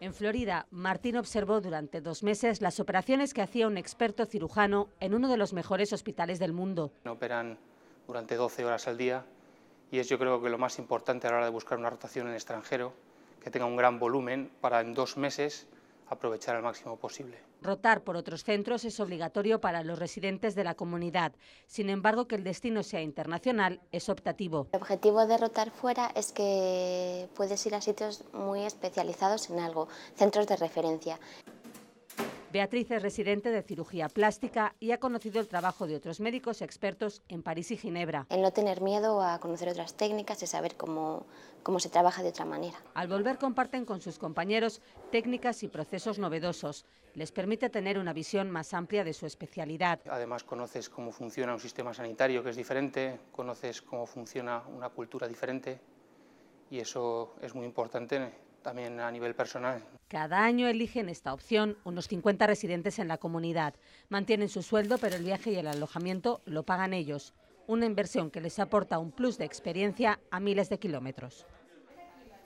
En Florida, Martín observó durante dos meses las operaciones que hacía un experto cirujano en uno de los mejores hospitales del mundo. Operan durante 12 horas al día y es yo creo que lo más importante a la hora de buscar una rotación en extranjero, que tenga un gran volumen para en dos meses aprovechar al máximo posible. Rotar por otros centros es obligatorio para los residentes de la comunidad. Sin embargo, que el destino sea internacional es optativo. El objetivo de rotar fuera es que puedes ir a sitios muy especializados en algo, centros de referencia. Beatriz es residente de cirugía plástica y ha conocido el trabajo de otros médicos expertos en París y Ginebra. El no tener miedo a conocer otras técnicas y saber cómo, cómo se trabaja de otra manera. Al volver comparten con sus compañeros técnicas y procesos novedosos. Les permite tener una visión más amplia de su especialidad. Además conoces cómo funciona un sistema sanitario que es diferente, conoces cómo funciona una cultura diferente y eso es muy importante también a nivel personal. Cada año eligen esta opción unos 50 residentes en la comunidad. Mantienen su sueldo, pero el viaje y el alojamiento lo pagan ellos. Una inversión que les aporta un plus de experiencia a miles de kilómetros.